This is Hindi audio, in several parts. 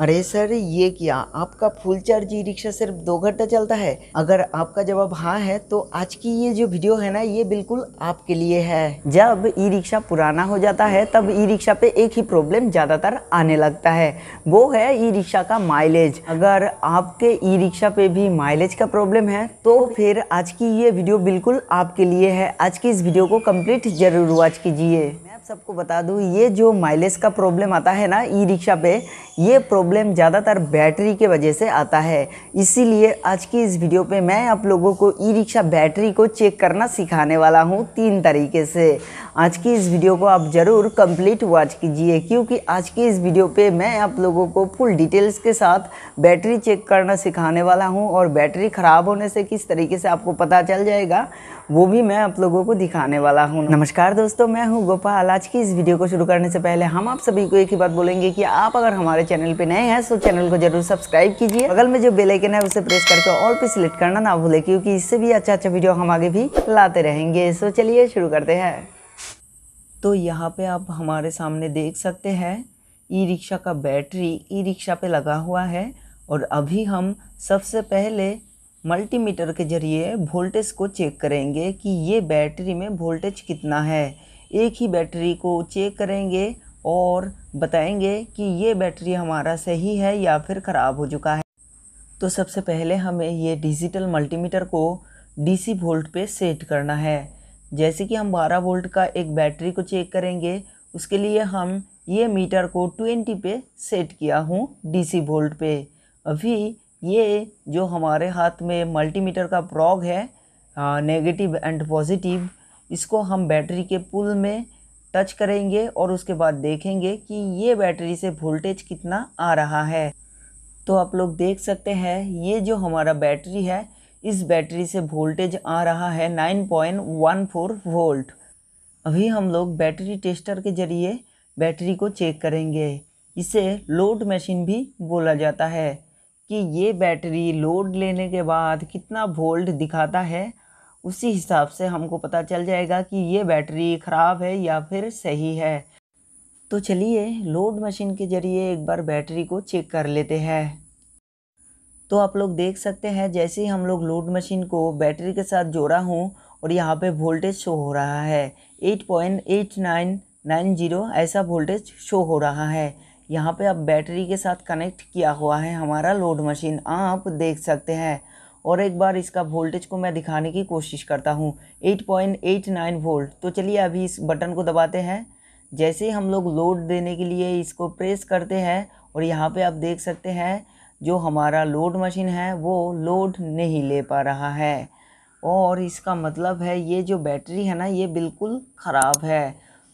अरे सर ये क्या आपका फुल चार्ज ई रिक्शा सिर्फ दो घंटा चलता है अगर आपका जवाब हाँ है तो आज की ये जो वीडियो है ना ये बिल्कुल आपके लिए है जब ई रिक्शा पुराना हो जाता है तब ई रिक्शा पे एक ही प्रॉब्लम ज़्यादातर आने लगता है वो है ई रिक्शा का माइलेज अगर आपके ई रिक्शा पे भी माइलेज का प्रॉब्लम है तो फिर आज की ये वीडियो बिल्कुल आपके लिए है आज की इस वीडियो को कम्प्लीट जरूर वॉच कीजिए सबको बता दूँ ये जो माइलेज का प्रॉब्लम आता है ना ई रिक्शा पे ये प्रॉब्लम ज़्यादातर बैटरी के वजह से आता है इसीलिए आज की इस वीडियो पे मैं आप लोगों को ई रिक्शा बैटरी को चेक करना सिखाने वाला हूँ तीन तरीके से आज की इस वीडियो को आप ज़रूर कंप्लीट वॉच कीजिए क्योंकि आज की इस वीडियो पर मैं आप लोगों को फुल डिटेल्स के साथ बैटरी चेक करना सिखाने वाला हूँ और बैटरी ख़राब होने से किस तरीके से आपको पता चल जाएगा वो भी मैं आप लोगों को दिखाने वाला हूँ नमस्कार दोस्तों मैं हूँ गोपाल आज की इस वीडियो को शुरू करने से पहले हम आप सभी को एक ही बात बोलेंगे कि आप अगर हमारे चैनल पे नए हैं तो चैनल को जरूर सब्सक्राइब कीजिए बगल में जो बेल आइकन है उसे प्रेस करके ऑल पे सिलेक्ट करना ना भूले क्योंकि इससे भी अच्छा अच्छा वीडियो हम आगे भी लाते रहेंगे सो चलिए शुरू करते हैं तो यहाँ पे आप हमारे सामने देख सकते हैं ई रिक्शा का बैटरी ई रिक्शा पे लगा हुआ है और अभी हम सबसे पहले मल्टीमीटर के ज़रिए वोल्टेज को चेक करेंगे कि ये बैटरी में वोल्टेज कितना है एक ही बैटरी को चेक करेंगे और बताएंगे कि ये बैटरी हमारा सही है या फिर ख़राब हो चुका है तो सबसे पहले हमें ये डिजिटल मल्टीमीटर को डीसी वोल्ट पे सेट करना है जैसे कि हम 12 वोल्ट का एक बैटरी को चेक करेंगे उसके लिए हम ये मीटर को 20 पे सेट किया हूँ डीसी वोल्ट पे अभी ये जो हमारे हाथ में मल्टीमीटर का प्रॉग है हाँ, नेगेटिव एंड पॉजिटिव इसको हम बैटरी के पुल में टच करेंगे और उसके बाद देखेंगे कि ये बैटरी से वोल्टेज कितना आ रहा है तो आप लोग देख सकते हैं ये जो हमारा बैटरी है इस बैटरी से वोल्टेज आ रहा है 9.14 वोल्ट अभी हम लोग बैटरी टेस्टर के ज़रिए बैटरी को चेक करेंगे इसे लोड मशीन भी बोला जाता है कि ये बैटरी लोड लेने के बाद कितना वोल्ट दिखाता है उसी हिसाब से हमको पता चल जाएगा कि ये बैटरी ख़राब है या फिर सही है तो चलिए लोड मशीन के ज़रिए एक बार बैटरी को चेक कर लेते हैं तो आप लोग देख सकते हैं जैसे ही हम लोग लोड मशीन को बैटरी के साथ जोड़ा हूँ और यहाँ पे वोल्टेज शो हो रहा है 8.8990 ऐसा वोल्टेज शो हो रहा है यहाँ पे अब बैटरी के साथ कनेक्ट किया हुआ है हमारा लोड मशीन आप देख सकते हैं और एक बार इसका वोल्टेज को मैं दिखाने की कोशिश करता हूँ 8.89 वोल्ट तो चलिए अभी इस बटन को दबाते हैं जैसे हम लोग लोड देने के लिए इसको प्रेस करते हैं और यहाँ पे आप देख सकते हैं जो हमारा लोड मशीन है वो लोड नहीं ले पा रहा है और इसका मतलब है ये जो बैटरी है ना ये बिल्कुल ख़राब है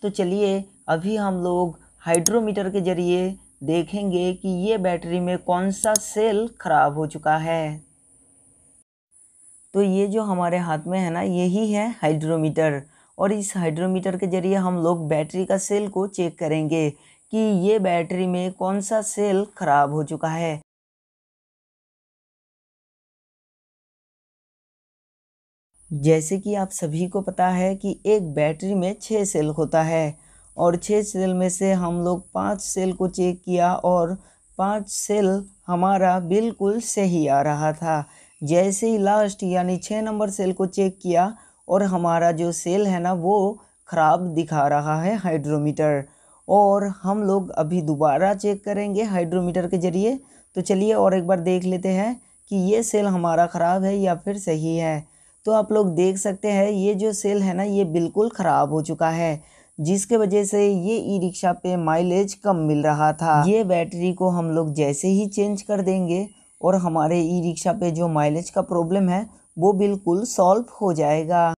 तो चलिए अभी हम लोग हाइड्रोमीटर के ज़रिए देखेंगे कि ये बैटरी में कौन सा सेल ख़राब हो चुका है तो ये जो हमारे हाथ में है ना यही है हाइड्रोमीटर और इस हाइड्रोमीटर के ज़रिए हम लोग बैटरी का सेल को चेक करेंगे कि ये बैटरी में कौन सा सेल खराब हो चुका है जैसे कि आप सभी को पता है कि एक बैटरी में छः सेल होता है और छः सेल में से हम लोग पाँच सेल को चेक किया और पाँच सेल हमारा बिल्कुल सही आ रहा था जैसे ही लास्ट यानी छः नंबर सेल को चेक किया और हमारा जो सेल है ना वो ख़राब दिखा रहा है हाइड्रोमीटर और हम लोग अभी दोबारा चेक करेंगे हाइड्रोमीटर के ज़रिए तो चलिए और एक बार देख लेते हैं कि ये सेल हमारा ख़राब है या फिर सही है तो आप लोग देख सकते हैं ये जो सेल है ना ये बिल्कुल ख़राब हो चुका है जिसके वजह से ये ई रिक्शा पे माइलेज कम मिल रहा था ये बैटरी को हम लोग जैसे ही चेंज कर देंगे और हमारे ई रिक्शा पे जो माइलेज का प्रॉब्लम है वो बिल्कुल सॉल्व हो जाएगा